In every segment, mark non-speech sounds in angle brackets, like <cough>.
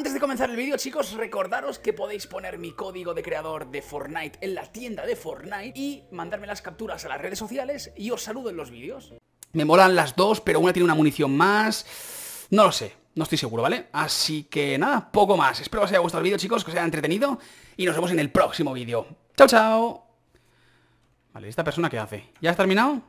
Antes de comenzar el vídeo, chicos, recordaros que podéis poner mi código de creador de Fortnite en la tienda de Fortnite y mandarme las capturas a las redes sociales y os saludo en los vídeos. Me molan las dos, pero una tiene una munición más... No lo sé, no estoy seguro, ¿vale? Así que nada, poco más. Espero que os haya gustado el vídeo, chicos, que os haya entretenido y nos vemos en el próximo vídeo. ¡Chao, chao! Vale, ¿esta persona qué hace? ¿Ya has terminado?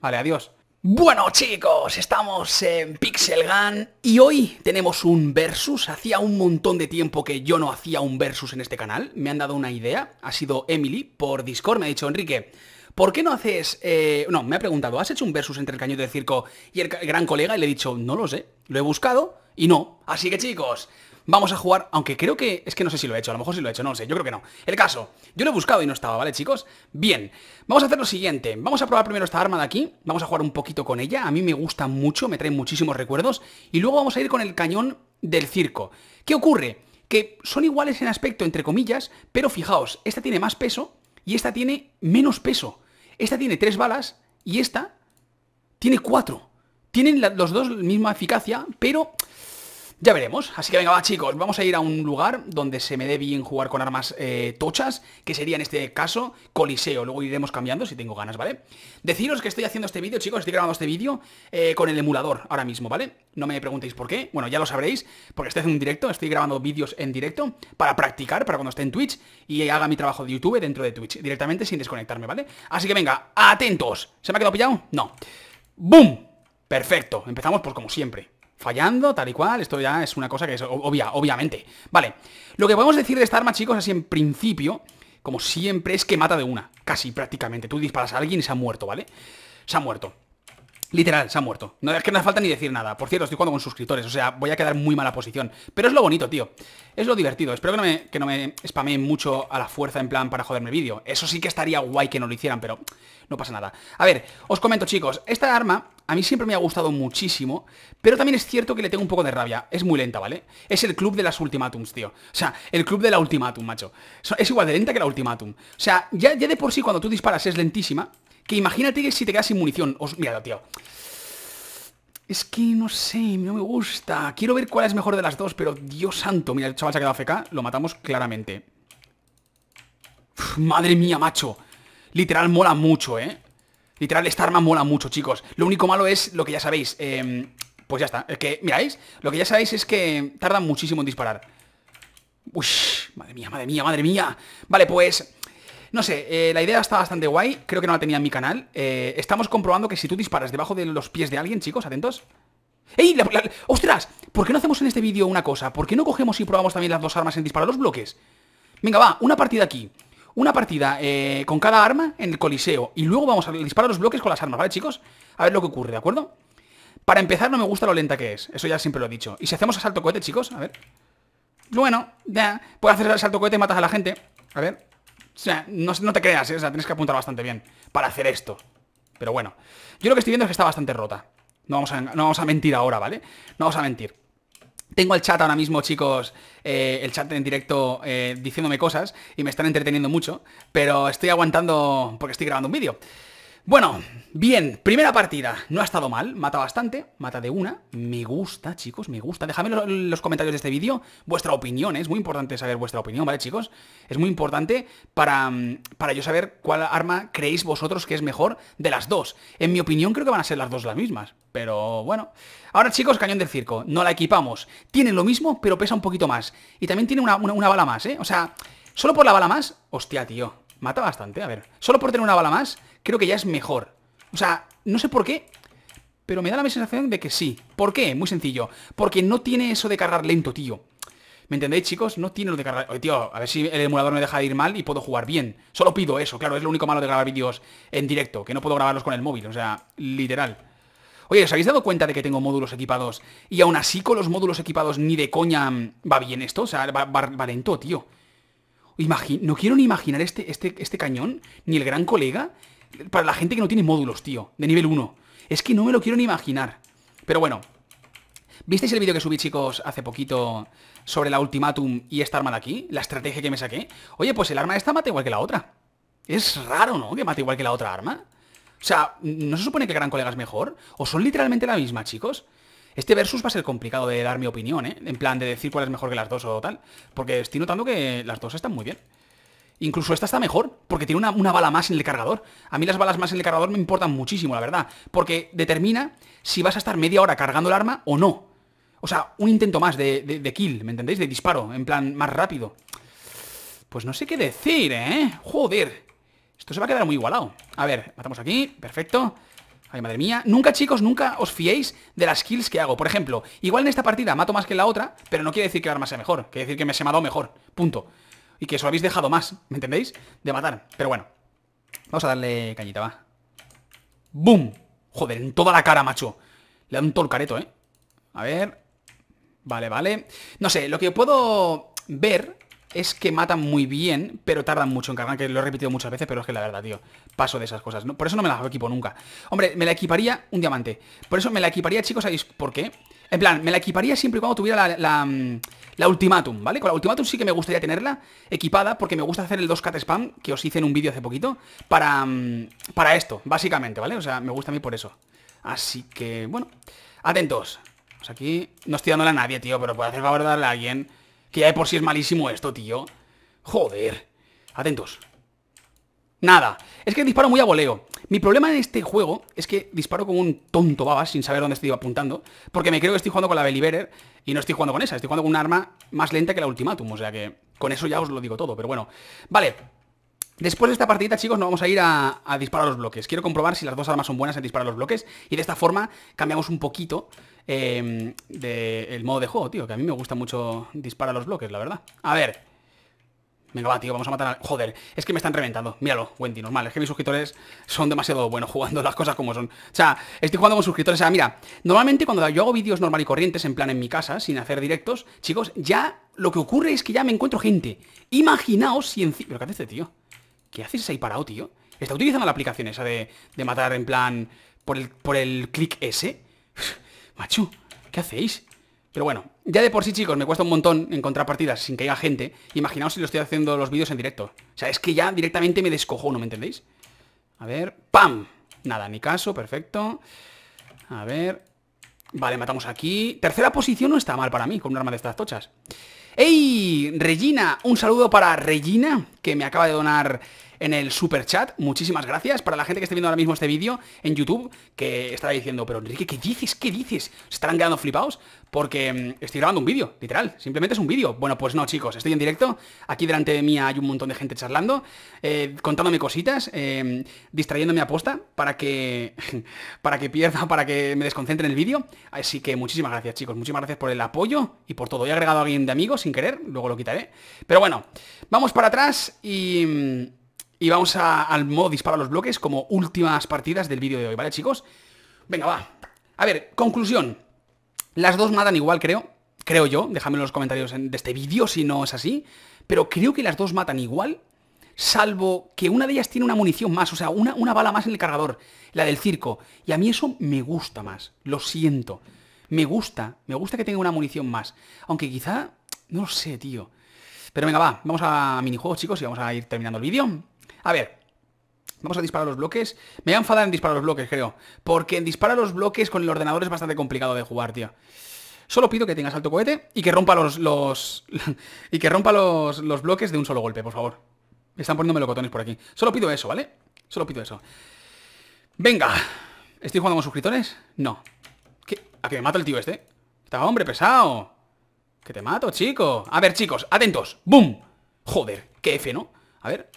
Vale, adiós. Bueno chicos, estamos en Pixel Gun y hoy tenemos un versus. Hacía un montón de tiempo que yo no hacía un versus en este canal. Me han dado una idea, ha sido Emily por Discord, me ha dicho Enrique, ¿por qué no haces... Eh, no, me ha preguntado, ¿has hecho un versus entre el cañón de circo y el gran colega? Y le he dicho, no lo sé, lo he buscado y no. Así que chicos, vamos a jugar, aunque creo que, es que no sé si lo he hecho, a lo mejor si lo he hecho, no lo sé, yo creo que no. El caso, yo lo he buscado y no estaba, ¿vale, chicos? Bien, vamos a hacer lo siguiente, vamos a probar primero esta arma de aquí, vamos a jugar un poquito con ella, a mí me gusta mucho, me trae muchísimos recuerdos, y luego vamos a ir con el cañón del circo. ¿Qué ocurre? Que son iguales en aspecto, entre comillas, pero fijaos, esta tiene más peso y esta tiene menos peso. Esta tiene tres balas y esta tiene cuatro. Tienen los dos la misma eficacia, pero ya veremos. Así que venga, va chicos, vamos a ir a un lugar donde se me dé bien jugar con armas eh, tochas, que sería en este caso Coliseo. Luego iremos cambiando si tengo ganas, ¿vale? Deciros que estoy haciendo este vídeo, chicos, estoy grabando este vídeo eh, con el emulador ahora mismo, ¿vale? No me preguntéis por qué, bueno, ya lo sabréis, porque estoy haciendo un directo, estoy grabando vídeos en directo para practicar, para cuando esté en Twitch y haga mi trabajo de YouTube dentro de Twitch, directamente sin desconectarme, ¿vale? Así que venga, atentos. ¿Se me ha quedado pillado? No. ¡Boom! Perfecto, empezamos pues como siempre fallando, tal y cual. Esto ya es una cosa que es obvia, obviamente. Vale, lo que podemos decir de esta arma, chicos, así en principio, como siempre, es que mata de una. Casi, prácticamente. Tú disparas a alguien y se ha muerto, ¿vale? Se ha muerto. Literal, se ha muerto. No, es que no hace falta ni decir nada. Por cierto, estoy jugando con suscriptores, o sea, voy a quedar muy mala posición. Pero es lo bonito, tío. Es lo divertido. Espero que no me, que no me mucho a la fuerza en plan para joderme el vídeo. Eso sí que estaría guay que no lo hicieran, pero no pasa nada. A ver, os comento, chicos. Esta arma a mí siempre me ha gustado muchísimo, pero también es cierto que le tengo un poco de rabia. Es muy lenta, ¿vale? Es el club de las ultimátums, tío. O sea, el club de la ultimátum, macho. Es igual de lenta que la ultimátum. O sea, ya, ya de por sí cuando tú disparas es lentísima, que imagínate que si te quedas sin munición. Os... mira, tío. Es que no sé, no me gusta. Quiero ver cuál es mejor de las dos, pero Dios santo. Mira, el chaval se ha quedado FK, lo matamos claramente. madre mía, macho. Literal, mola mucho, ¿eh? Literal, esta arma mola mucho, chicos. Lo único malo es lo que ya sabéis. Em, pues ya está. Es que, miráis, lo que ya sabéis es que tarda muchísimo en disparar. Uy, madre mía, madre mía, madre mía. Vale, pues... No sé, eh, la idea está bastante guay. Creo que no la tenía en mi canal. Eh, estamos comprobando que si tú disparas debajo de los pies de alguien, chicos, atentos. ¡Ey! ¡Ostras! ¿Por qué no hacemos en este vídeo una cosa? ¿Por qué no cogemos y probamos también las dos armas en disparar los bloques? Venga, va, una partida aquí una partida eh, con cada arma en el coliseo. Y luego vamos a disparar los bloques con las armas, ¿vale, chicos? A ver lo que ocurre, ¿de acuerdo? Para empezar, no me gusta lo lenta que es. Eso ya siempre lo he dicho. Y si hacemos asalto cohete, chicos, a ver. Bueno, ya. Puedes hacer asalto cohete y matas a la gente. A ver. O sea, no, te creas, ¿eh? o sea, tienes que apuntar bastante bien para hacer esto. Pero bueno. Yo lo que estoy viendo es que está bastante rota. No vamos no vamos a mentir ahora, ¿vale? No vamos a mentir. Tengo el chat ahora mismo, chicos, eh, el chat en directo eh, diciéndome cosas y me están entreteniendo mucho, pero estoy aguantando porque estoy grabando un vídeo. Bueno, bien, primera partida. No ha estado mal, mata bastante, mata de una. Me gusta, chicos, me gusta. Déjame los, los comentarios de este vídeo vuestra opinión, es muy importante saber vuestra opinión, ¿vale, chicos? Es muy importante para, mm, para yo saber cuál arma creéis vosotros que es mejor de las dos. En mi opinión creo que van a ser las dos las mismas, pero bueno. Ahora, chicos, cañón del circo. No la equipamos. Tiene lo mismo, pero pesa un poquito más. Y también tiene una, una bala más, ¿eh? O sea, solo por la bala más... Hostia, tío. Mata bastante, a ver. Solo por tener una bala más, creo que ya es mejor. O sea, no sé por qué, pero me da la sensación de que sí. ¿Por qué? Muy sencillo. Porque no tiene eso de cargar lento, tío. ¿Me entendéis, chicos? No tiene lo de cargar... Oye, tío, a ver si el emulador me deja de ir mal y puedo jugar bien. Solo pido eso, claro, es lo único malo de grabar vídeos en directo, que no puedo grabarlos con el móvil, o sea, literal. Oye, ¿os habéis dado cuenta de que tengo módulos equipados y aún así con los módulos equipados ni de coña va bien esto? O sea, va lento, tío no quiero ni imaginar este, este, este, cañón, ni el gran colega, para la gente que no tiene módulos, tío, de nivel 1. Es que no me lo quiero ni imaginar. Pero bueno, ¿visteis el vídeo que subí, chicos, hace poquito sobre la ultimatum y esta arma de aquí? La estrategia que me saqué. Oye, pues el arma de esta mata igual que la otra. Es raro, ¿no? Que mate igual que la otra arma. O sea, ¿no se supone que el gran colega es mejor? ¿O son literalmente la misma, chicos? Este versus va a ser complicado de dar mi opinión, ¿eh? En plan de decir cuál es mejor que las dos o tal. Porque estoy notando que las dos están muy bien. Incluso esta está mejor, porque tiene una, bala más en el cargador. A mí las balas más en el cargador me importan muchísimo, la verdad. Porque determina si vas a estar media hora cargando el arma o no. O sea, un intento más de, de kill, ¿me entendéis? De disparo, en plan más rápido. Pues no sé qué decir, ¿eh? Joder. Esto se va a quedar muy igualado. A ver, matamos aquí, perfecto. Ay, madre mía. Nunca, chicos, nunca os fiéis de las kills que hago. Por ejemplo, igual en esta partida mato más que en la otra, pero no quiere decir que ahora arma sea mejor. Quiere decir que me se me mejor. Punto. Y que os lo habéis dejado más, ¿me entendéis? De matar. Pero bueno. Vamos a darle cañita, va. ¡Bum! Joder, en toda la cara, macho. Le da un torcareto, ¿eh? A ver. Vale, vale. No sé, lo que puedo ver es que matan muy bien, pero tardan mucho en cargar, que lo he repetido muchas veces, pero es que la verdad, tío, paso de esas cosas. ¿no? Por eso no me la equipo nunca. Hombre, me la equiparía un diamante. Por eso me la equiparía, chicos, ¿sabéis por qué? En plan, me la equiparía siempre y cuando tuviera la, mm, ultimatum, ¿vale? Con la ultimatum sí que me gustaría tenerla equipada porque me gusta hacer el 2cat spam que os hice en un vídeo hace poquito para, mm, para esto, básicamente, ¿vale? O sea, me gusta a mí por eso. Así que, bueno, atentos. Pues aquí no estoy dándole a nadie, tío, pero puede hacer favor de darle a alguien... Que ya de por si es malísimo esto, tío. Joder. Atentos. Nada. Es que disparo muy a voleo. Mi problema en este juego es que disparo como un tonto babas sin saber dónde estoy apuntando. Porque me creo que estoy jugando con la Beliberer. y no estoy jugando con esa. Estoy jugando con un arma más lenta que la Ultimatum. O sea que con eso ya os lo digo todo. Pero bueno. Vale. Después de esta partidita, chicos, nos vamos a ir a, a disparar los bloques. Quiero comprobar si las dos armas son buenas en disparar los bloques. Y de esta forma cambiamos un poquito Em, de el modo de juego, tío, que a mí me gusta mucho disparar los bloques, la verdad. A ver. Venga, va, tío, vamos a matar a... Joder, es que me están reventando. Míralo, Wendy, normal. Es que mis suscriptores son demasiado buenos jugando las cosas como son. O sea, estoy jugando con suscriptores. O sea, mira, normalmente cuando yo hago vídeos normal y corrientes, en plan en mi casa, sin hacer directos, chicos, ya lo que ocurre es que ya me encuentro gente. Imaginaos si encima... ¿Pero qué hace este tío? ¿Qué haces ahí parado, tío? Está utilizando la aplicación esa de, de matar en plan... Por el, por el clic ese Machu, ¿qué hacéis? Pero bueno, ya de por sí, chicos, me cuesta un montón encontrar partidas sin que haya gente. Imaginaos si lo estoy haciendo los vídeos en directo. O sea, es que ya directamente me descojo, ¿no me entendéis? A ver, ¡pam! Nada, ni caso, perfecto. A ver... Vale, matamos aquí. Tercera posición no está mal para mí, con un arma de estas tochas. ¡Ey! Regina, un saludo para Regina, que me acaba de donar en el super chat. Muchísimas gracias para la gente que esté viendo ahora mismo este vídeo en YouTube, que estará diciendo, pero Enrique, ¿qué dices? ¿Qué dices? Se estarán quedando flipados porque mm, estoy grabando un vídeo, literal. Simplemente es un vídeo. Bueno, pues no, chicos, estoy en directo. Aquí delante de mí hay un montón de gente charlando, eh, contándome cositas, em, distrayéndome aposta para que, <laughs> para que pierda, para que me desconcentre en el vídeo. Así que muchísimas gracias, chicos. Muchísimas gracias por el apoyo y por todo. He agregado a alguien de amigos sin querer, luego lo quitaré. Pero bueno, vamos para atrás y... Mm, y vamos a, al modo dispara los bloques como últimas partidas del vídeo de hoy, ¿vale, chicos? Venga, va. A ver, conclusión. Las dos matan igual, creo. Creo yo. Déjame en los comentarios de este vídeo si no es así. Pero creo que las dos matan igual. Salvo que una de ellas tiene una munición más, o sea, una, una bala más en el cargador, la del circo. Y a mí eso me gusta más, lo siento. Me gusta, me gusta que tenga una munición más. Aunque quizá, no lo sé, tío. Pero venga, va, vamos a minijuegos, chicos, y vamos a ir terminando el vídeo. A ver, Vamos a disparar los bloques. Me voy a enfadar en disparar los bloques, creo. Porque en disparar los bloques con el ordenador es bastante complicado de jugar, tío. Solo pido que tengas alto cohete y que rompa los... los <laughs> y que rompa los, bloques de un solo golpe, por favor. Me están poniendo melocotones por aquí. Solo pido eso, ¿vale? Solo pido eso. Venga. ¿Estoy jugando con suscriptores? No. ¿A que me mata el tío este? Está hombre pesado. Que te mato, chico. A ver, chicos, atentos. ¡Bum! Joder, qué F, ¿no? A ver,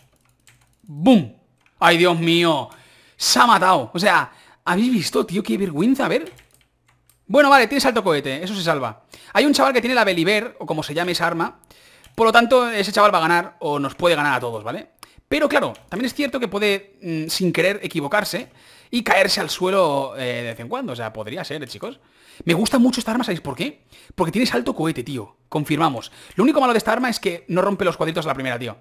¡Bum! ¡Ay, Dios mío! Se ha matado. O sea, ¿habéis visto, tío? ¡Qué vergüenza! A ver. Bueno, vale, tiene salto cohete. Eso se salva. Hay un chaval que tiene la Beliver, o como se llame esa arma. Por lo tanto, ese chaval va a ganar, o nos puede ganar a todos, ¿vale? Pero claro, también es cierto que puede, mm, sin querer, equivocarse y caerse al suelo eh, de vez en cuando. O sea, podría ser, eh, chicos. Me gusta mucho esta arma, ¿sabéis por qué? Porque tiene salto cohete, tío. Confirmamos. Lo único malo de esta arma es que no rompe los cuadritos a la primera, tío.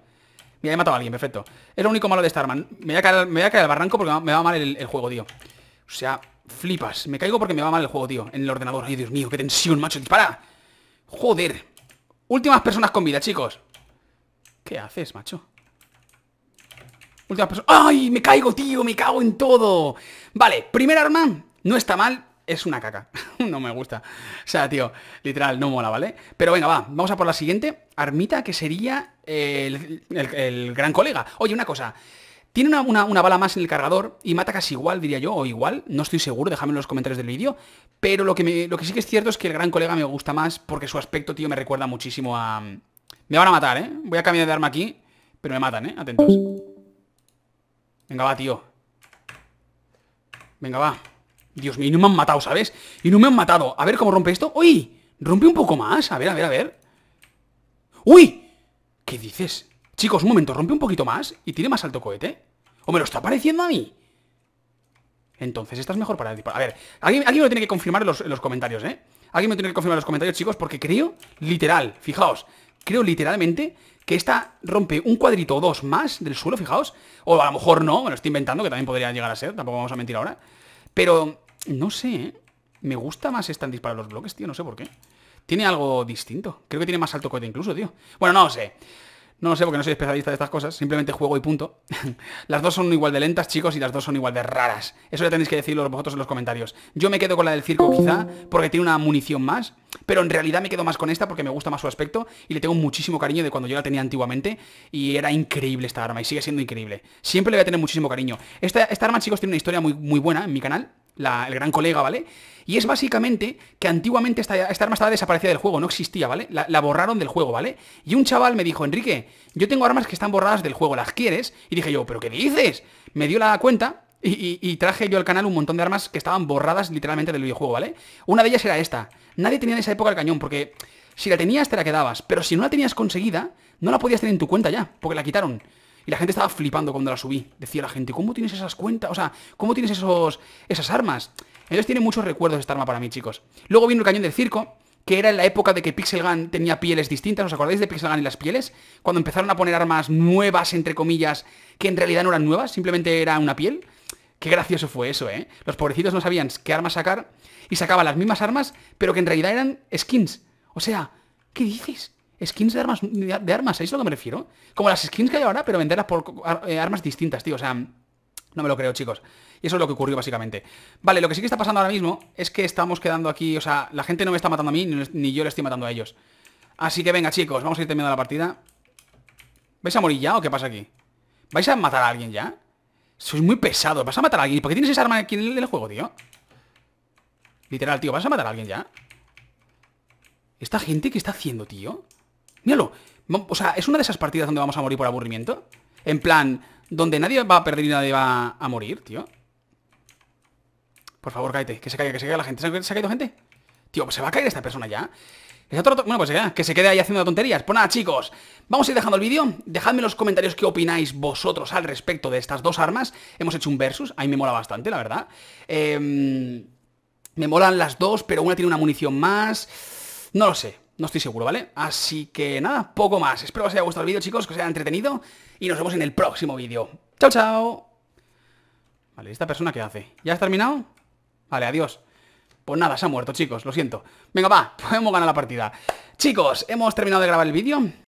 Mira, he matado a alguien, perfecto. Es lo único malo de esta arma me voy a caer al barranco porque me va mal el, el juego, tío. O sea, flipas. Me caigo porque me va mal el juego, tío. En el ordenador. Ay, Dios mío, qué tensión, macho. ¡Dispara! Joder. Últimas personas con vida, chicos. ¿Qué haces, macho? Últimas personas... ¡Ay! Me caigo, tío. Me cago en todo. Vale, primer arma. No está mal, es una caca. <laughs> no me gusta. O sea, tío, literal, no mola, ¿vale? Pero venga, va, vamos a por la siguiente. Armita, que sería el, gran colega. Oye, una cosa. Tiene una, bala más en el cargador y mata casi igual, diría yo, o igual, no estoy seguro, déjame en los comentarios del vídeo, pero lo que, me, lo que sí que es cierto es que el gran colega me gusta más porque su aspecto, tío, me recuerda muchísimo a... Me van a matar, ¿eh? Voy a cambiar de arma aquí, pero me matan, ¿eh? Atentos. Venga, va, tío. Venga, va. Dios mío, y no me han matado, ¿sabes? Y no me han matado. A ver cómo rompe esto. ¡Uy! Rompe un poco más. A ver, a ver, a ver. ¡Uy! ¿Qué dices? Chicos, un momento. Rompe un poquito más y tiene más alto cohete. ¿O me lo está apareciendo a mí? Entonces, esta es mejor para A ver, alguien, me lo tiene que confirmar en los, comentarios, ¿eh? Alguien me tiene que confirmar en los comentarios, chicos, porque creo, literal, fijaos, creo literalmente que esta rompe un cuadrito o dos más del suelo, fijaos. O a lo mejor no, me lo estoy inventando, que también podría llegar a ser, tampoco vamos a mentir ahora. Pero no sé, ¿eh? Me gusta más esta en disparar los bloques, tío. No sé por qué. Tiene algo distinto. Creo que tiene más alto cohete incluso, tío. Bueno, no lo sé. No lo sé porque no soy especialista de estas cosas. Simplemente juego y punto. <laughs> las dos son igual de lentas, chicos, y las dos son igual de raras. Eso ya tenéis que decirlo vosotros en los comentarios. Yo me quedo con la del circo quizá porque tiene una munición más. Pero en realidad me quedo más con esta porque me gusta más su aspecto y le tengo muchísimo cariño de cuando yo la tenía antiguamente y era increíble esta arma y sigue siendo increíble. Siempre le voy a tener muchísimo cariño. Esta, esta arma, chicos, tiene una historia muy, muy buena en mi canal el gran colega, ¿vale? Y es básicamente que antiguamente esta, arma estaba desaparecida del juego, no existía, ¿vale? La, borraron del juego, ¿vale? Y un chaval me dijo, Enrique, yo tengo armas que están borradas del juego, ¿las quieres? Y dije yo, ¿pero qué dices? Me dio la cuenta y, y, traje yo al canal un montón de armas que estaban borradas literalmente del videojuego, ¿vale? Una de ellas era esta. Nadie tenía en esa época el cañón, porque si la tenías te la quedabas, pero si no la tenías conseguida, no la podías tener en tu cuenta ya, porque la quitaron. Y la gente estaba flipando cuando la subí. Decía la gente, ¿cómo tienes esas cuentas? O sea, ¿cómo tienes esos, esas armas? Entonces tiene muchos recuerdos esta arma para mí, chicos. Luego vino el cañón del circo, que era en la época de que Pixel Gun tenía pieles distintas. ¿Os acordáis de Pixel Gun y las pieles? Cuando empezaron a poner armas nuevas, entre comillas, que en realidad no eran nuevas, simplemente era una piel. Qué gracioso fue eso, ¿eh? Los pobrecitos no sabían qué armas sacar y sacaban las mismas armas, pero que en realidad eran skins. O sea, ¿qué dices? skins de armas, de, armas, ¿sabéis lo que me refiero? Como las skins que hay ahora, pero venderlas por eh, armas distintas, tío. O sea, no me lo creo, chicos. Y eso es lo que ocurrió básicamente. Vale, lo que sí que está pasando ahora mismo es que estamos quedando aquí, o sea, la gente no me está matando a mí, ni yo le estoy matando a ellos. Así que venga, chicos, vamos a ir terminando la partida. ¿Vais a morir ya o qué pasa aquí? ¿Vais a matar a alguien ya? Sois muy pesados, ¿vas a matar a alguien? ¿Por qué tienes esa arma aquí en el juego, tío? Literal, tío, ¿vas a matar a alguien ya? ¿Esta gente qué está haciendo, tío? Míralo. O sea, es una de esas partidas donde vamos a morir por aburrimiento. En plan, donde nadie va a perder y nadie va a morir, tío. Por favor, cállate. Que se caiga, que se caiga la gente. ¿Se ha, caído gente? Tío, pues se va a caer esta persona ya. bueno, pues ya, que se quede ahí haciendo tonterías. Pues nada, chicos, vamos a ir dejando el vídeo. Dejadme en los comentarios qué opináis vosotros al respecto de estas dos armas. Hemos hecho un versus, ahí me mola bastante, la verdad. Em, me molan las dos, pero una tiene una munición más. No lo sé, no estoy seguro, ¿vale? Así que nada, poco más. Espero que os haya gustado el vídeo, chicos, que os haya entretenido. Y nos vemos en el próximo vídeo. ¡Chao, chao! Vale, ¿esta persona qué hace? ¿Ya has terminado? Vale, adiós. Pues nada, se ha muerto, chicos, lo siento. Venga, va, <laughs> podemos ganar la partida. Chicos, hemos terminado de grabar el vídeo.